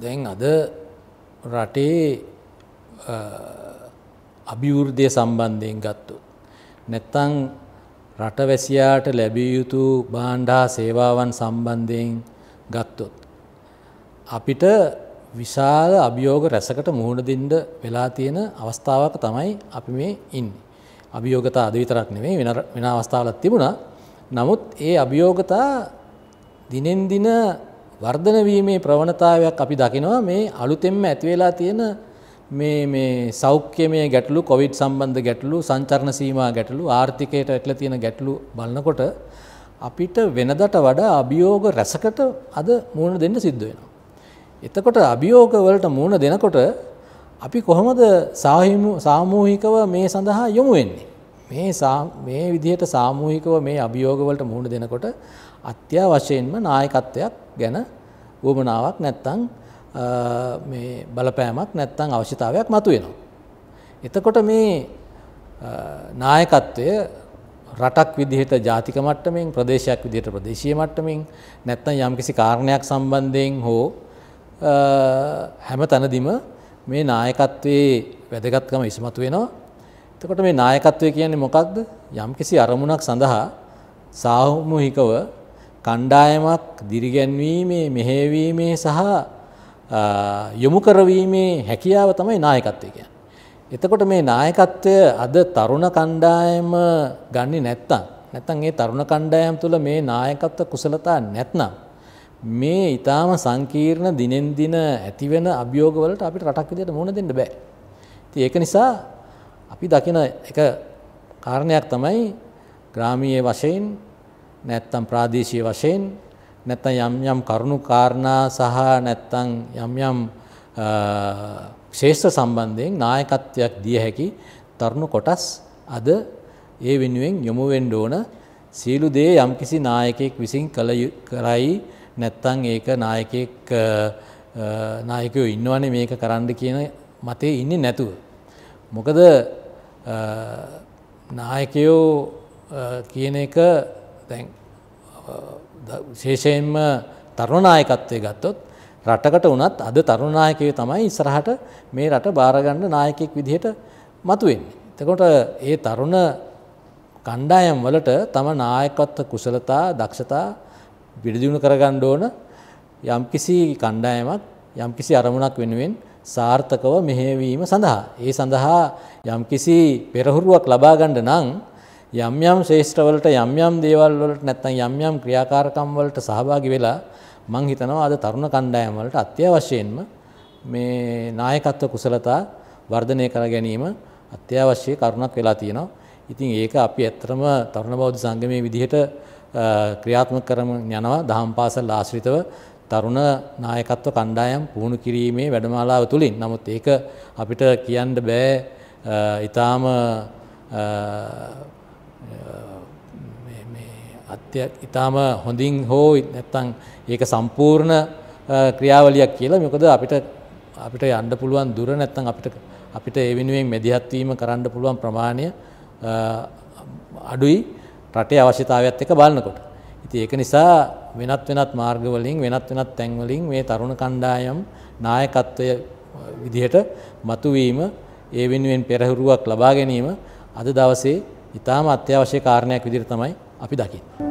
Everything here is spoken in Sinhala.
දැන් අද රටේ අභිවෘද්ධය සම්බන්ධයෙන් ගත්තු. නැත්තං රටවැසියාට ලැබිය යුතු බාණ්ඩා සේවාවන් සම්බන්ධයෙන් ගත්තොත්. අපිට විශාල අභියෝග රැසකට මුහුණ දෙන්ඩ වෙලා තියෙන අවස්ථාවක තමයි අපි මේ ඉන්න. අභියෝගතා අද විතරක් නෙමේ වෙන අවස්ථාවලත් තිබුණා නමුත් ඒ අභියෝගතා දිනෙන්දින වර්ධන වීමේ ප්‍රවණතාවයක් අපි දකිනවා මේ අලුතෙන්ම ඇති වෙලා තියෙන මේ මේ සෞඛ්‍යමය ගැටලු, කොවිඩ් සම්බන්ධ ගැටලු, සංචරණ සීමා ගැටලු, ආර්ථිකයට ඇටලා තියෙන ගැටලු බලනකොට අපිට වෙනදට වඩා අභියෝග රැසකට අද මුහුණ දෙන්න සිද්ධ වෙනවා. එතකොට අභියෝග වලට මුහුණ දෙනකොට අපි කොහොමද සාමූහිකව මේ සඳහා යොමු වෙන්නේ? මේ මේ විදිහට සාමූහිකව මේ අභියෝගවලට මුහුණ දෙනකොට අත්‍යවශ්‍යයෙන්ම නායකත්වයක් ගැන වුවමනාවක් නැත්තං මේ බලපෑමක් නැත්තං අවශ්‍යතාවයක් මතුවෙනවා. එතකොට මේ නායකත්වය රටක් විදිහට ජාතික මට්ටමින් ප්‍රදේශයක් විදිහට ප්‍රදේශීය මට්ටමින් නැත්නම් යම්කිසි කාරණයක් සම්බන්ධයෙන් හෝ හැම තැනදිම මේ නායකත්වයේ වැදගත්කම ඉස්මතු වෙනවා එතකොට මේ නායකත්වය කියන්නේ මොකක්ද? යම්කිසි අරමුණක් සඳහා සාමූහිකව කණ්ඩායමක් දිරිගැන්වීමේ මෙහෙවීමේ සහ යොමු කරවීමේ හැකියාව තමයි නායකත්වය කියන්නේ. එතකොට මේ නායකත්වය අද තරුණ කණ්ඩායම ගන්නේ නැත්තම් නැත්තම් ඒ තරුණ කණ්ඩායම් තුල මේ නායකත්ව කුසලතා නැත්නම් මේ ඊටාම සංකීර්ණ දිනෙන් දින ඇතිවෙන අභියෝගවලට අපිට රටක් විදියට මුහුණ දෙන්න බෑ. ඉතින් ඒක නිසා අපි දකින එක කාරණයක් තමයි ග්‍රාමීය වශයෙන් නැත්තම් ප්‍රාදේශීය වශයෙන් නැත්තම් යම් යම් කරුණු කාරණා සහ නැත්තම් යම් යම් ශේෂ්ඨ සම්බන්ධයෙන් නායකත්වයක් දිය හැකි තරුණ කොටස් අද ඒ වෙනුවෙන් යොමු වෙන්න ඕන සියලු දේ යම්කිසි නායකයෙක් විසින් කළ කරයි නැත්තම් ඒක නායකයෙක් නායකයෝ ඉන්නවනේ මේක කරන්න කියන මතේ ඉන්නේ නැතුව මොකද නායකයෝ කියන එක දැන් විශේෂයෙන්ම තරුණ නායකත්වය ගත්තොත් රටකට වුණත් අද තරුණ නායකයෝ තමයි ඉස්සරහට මේ රට බාරගන්න නායකයෙක් විදිහට මතුවෙන්නේ. එතකොට ඒ තරුණ කණ්ඩායම් වලට තම නායකත්ව කුසලතා දක්ෂතා පිළිදිනු කරගන්න ඕන යම්කිසි කණ්ඩායමක් යම්කිසි අරමුණක් වෙනුවෙන් සාර්ථකව මෙහෙවීම සඳහා. ඒ සඳහා යම්කිසි පෙරහුරුවක් ලබා ගන්න නම් යම් යම් ශේෂ්ඨවලට යම් යම් දේවල් වලට නැත්නම් යම් යම් ක්‍රියාකාරකම් වලට සහභාගී වෙලා මම හිතනවා අද තරුණ කණ්ඩායම් වලට අත්‍යවශ්‍යයෙන්ම මේ නායකත්ව කුසලතා වර්ධනය කර ගැනීම අත්‍යවශ්‍ය කරුණක් වෙලා තියෙනවා. ඉතින් ඒක අපි ඇත්තටම තරුණ බෞද්ධ සංගමයේ විදිහට ක්‍රියාත්මක කරමින් යනවා. දහම් පාසල් ආශ්‍රිතව තරුණ නායකත්ව කණ්ඩායම් පුහුණු කිරීමේ වැඩමාලාව තුළින් නමුත් ඒක අපිට කියන්න බෑ ඉතාම ඉතාම හොඳින් හෝ නැත්තං ඒක සම්පූර්ණ ක්‍රියාවලියක් කියලා මොකද අපිට අපිට යන්න පුළුවන් දුර නැත්තං අපිට අපිට ඒ වෙනුවෙන් මැදිහත්වීම කරන්න පුළුවන් ප්‍රමාණය අඩුයි රටේ අවශ්‍යතාවත් එක බලන්නකොට. ඉති ඒක නිසා වෙනත් වෙනත් මාර්ගවලින් වෙනත් වෙනත් තැන්වලින් මේ තරුණ කණ්ඩායම් නායකත්වය විදිහට මතුවීම ඒ වෙනුවෙන් පෙරහුරුවක් ලබා ගැනීම අද දවසේ ඉතාම අත්‍යවශ්‍ය කාරණයක් විදිහට තමයි අපි දකින්නේ.